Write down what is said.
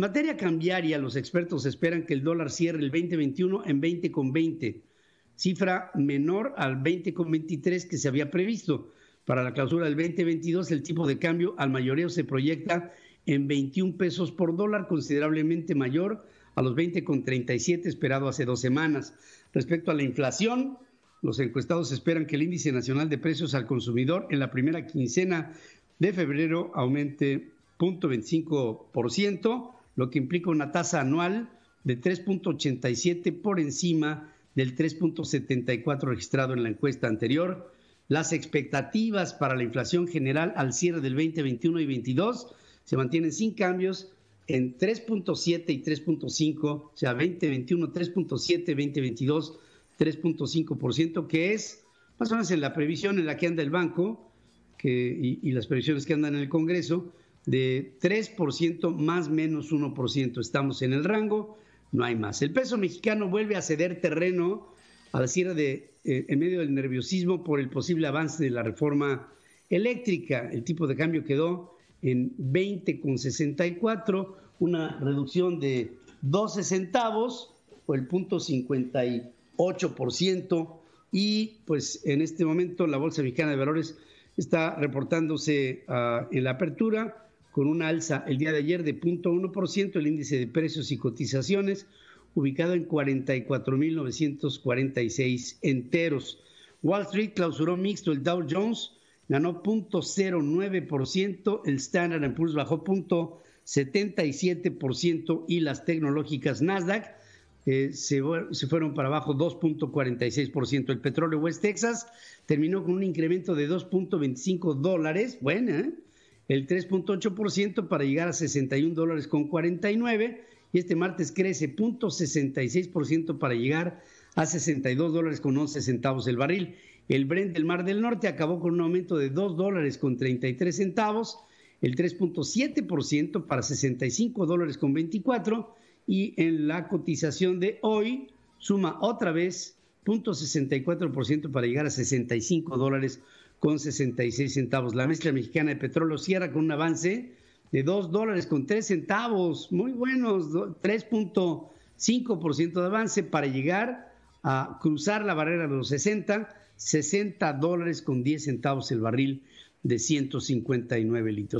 En materia cambiaria, los expertos esperan que el dólar cierre el 2021 en 20,20, 20, cifra menor al 20,23 que se había previsto. Para la clausura del 2022, el tipo de cambio al mayoreo se proyecta en 21 pesos por dólar, considerablemente mayor a los 20,37 esperado hace dos semanas. Respecto a la inflación, los encuestados esperan que el índice nacional de precios al consumidor en la primera quincena de febrero aumente 0.25% lo que implica una tasa anual de 3.87 por encima del 3.74 registrado en la encuesta anterior. Las expectativas para la inflación general al cierre del 2021 y 2022 se mantienen sin cambios en 3.7 y 3.5, o sea, 2021 3.7, 2022 3.5%, que es más o menos en la previsión en la que anda el banco y, y las previsiones que andan en el Congreso, de 3% más menos 1%. Estamos en el rango, no hay más. El peso mexicano vuelve a ceder terreno a la sierra de, eh, en medio del nerviosismo por el posible avance de la reforma eléctrica. El tipo de cambio quedó en 20,64, una reducción de 12 centavos o el punto 58%. Y pues en este momento la Bolsa Mexicana de Valores está reportándose ah, en la apertura con una alza el día de ayer de 0.1% el índice de precios y cotizaciones, ubicado en 44.946 enteros. Wall Street clausuró mixto el Dow Jones, ganó 0.09%, el Standard Poor's bajó 0.77% y las tecnológicas Nasdaq eh, se, fueron para abajo 2.46%. El petróleo West Texas terminó con un incremento de 2.25 dólares, bueno, ¿eh? el 3.8% para llegar a 61 dólares con 49 y este martes crece 0.66% para llegar a 62 dólares con 11 centavos el barril. El Brent del Mar del Norte acabó con un aumento de 2 dólares con 33 centavos, el 3.7% para 65 dólares con 24 y en la cotización de hoy suma otra vez 0.64% para llegar a 65 dólares con 66 centavos. La mezcla mexicana de petróleo cierra con un avance de 2 dólares con 3 centavos, muy buenos, 3.5% de avance para llegar a cruzar la barrera de los 60, 60 dólares con 10 centavos el barril de 159 litros.